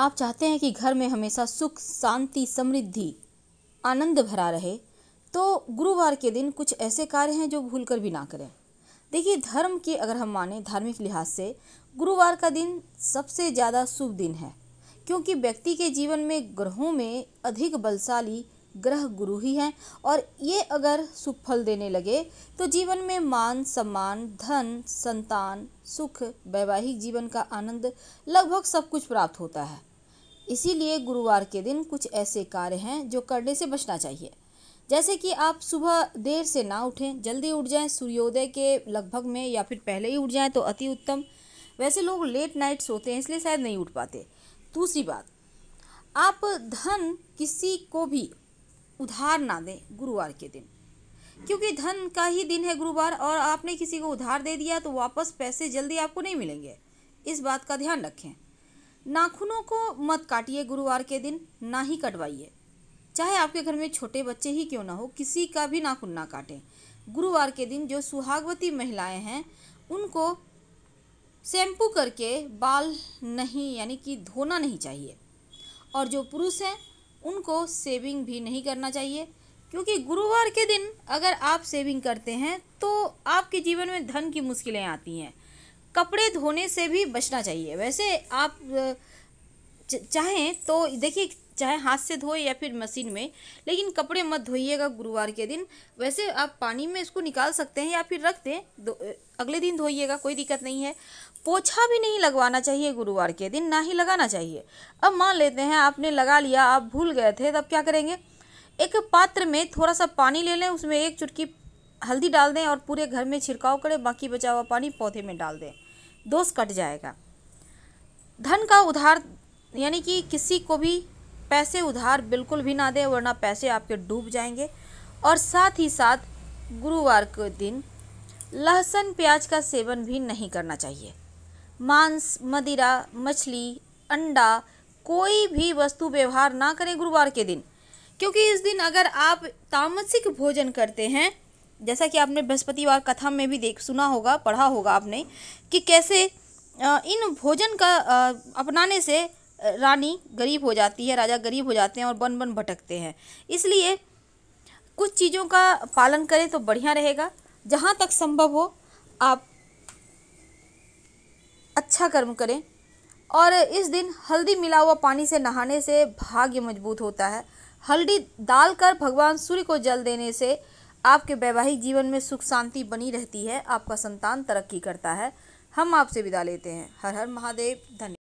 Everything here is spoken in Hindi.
आप चाहते हैं कि घर में हमेशा सुख शांति समृद्धि आनंद भरा रहे तो गुरुवार के दिन कुछ ऐसे कार्य हैं जो भूल कर भी ना करें देखिए धर्म की अगर हम माने धार्मिक लिहाज से गुरुवार का दिन सबसे ज़्यादा शुभ दिन है क्योंकि व्यक्ति के जीवन में ग्रहों में अधिक बलशाली ग्रह गुरु ही हैं और ये अगर शुभ फल देने लगे तो जीवन में मान सम्मान धन संतान सुख वैवाहिक जीवन का आनंद लगभग सब कुछ प्राप्त होता है इसीलिए गुरुवार के दिन कुछ ऐसे कार्य हैं जो करने से बचना चाहिए जैसे कि आप सुबह देर से ना उठें जल्दी उठ जाएं सूर्योदय के लगभग में या फिर पहले ही उठ जाएं तो अति उत्तम वैसे लोग लेट नाइट सोते हैं इसलिए शायद नहीं उठ पाते दूसरी बात आप धन किसी को भी उधार ना दें गुरुवार के दिन क्योंकि धन का ही दिन है गुरुवार और आपने किसी को उधार दे दिया तो वापस पैसे जल्दी आपको नहीं मिलेंगे इस बात का ध्यान रखें नाखूनों को मत काटिए गुरुवार के दिन ना ही कटवाइए चाहे आपके घर में छोटे बच्चे ही क्यों ना हो किसी का भी नाखून ना काटें गुरुवार के दिन जो सुहागवती महिलाएं हैं उनको शैम्पू करके बाल नहीं यानी कि धोना नहीं चाहिए और जो पुरुष हैं उनको सेविंग भी नहीं करना चाहिए क्योंकि गुरुवार के दिन अगर आप सेविंग करते हैं तो आपके जीवन में धन की मुश्किलें आती हैं कपड़े धोने से भी बचना चाहिए वैसे आप चाहें तो देखिए चाहे हाथ से धोए या फिर मशीन में लेकिन कपड़े मत धोइएगा गुरुवार के दिन वैसे आप पानी में इसको निकाल सकते हैं या फिर रख दें अगले दिन धोइएगा कोई दिक्कत नहीं है पोछा भी नहीं लगवाना चाहिए गुरुवार के दिन ना ही लगाना चाहिए अब मान लेते हैं आपने लगा लिया आप भूल गए थे तब क्या करेंगे एक पात्र में थोड़ा सा पानी ले लें उसमें एक चुटकी हल्दी डाल दें और पूरे घर में छिड़काव करें बाकी बचा हुआ पानी पौधे में डाल दें दोष कट जाएगा धन का उधार यानी कि किसी को भी पैसे उधार बिल्कुल भी ना दें वरना पैसे आपके डूब जाएंगे और साथ ही साथ गुरुवार के दिन लहसुन प्याज का सेवन भी नहीं करना चाहिए मांस मदिरा मछली अंडा कोई भी वस्तु व्यवहार ना करें गुरुवार के दिन क्योंकि इस दिन अगर आप तामसिक भोजन करते हैं जैसा कि आपने बृहस्पतिवार कथा में भी देख सुना होगा पढ़ा होगा आपने कि कैसे इन भोजन का अपनाने से रानी गरीब हो जाती है राजा गरीब हो जाते हैं और बन बन भटकते हैं इसलिए कुछ चीज़ों का पालन करें तो बढ़िया रहेगा जहाँ तक संभव हो आप अच्छा कर्म करें और इस दिन हल्दी मिला हुआ पानी से नहाने से भाग्य मजबूत होता है हल्दी डालकर भगवान सूर्य को जल देने से आपके वैवाहिक जीवन में सुख शांति बनी रहती है आपका संतान तरक्की करता है हम आपसे विदा लेते हैं हर हर महादेव धन्यवाद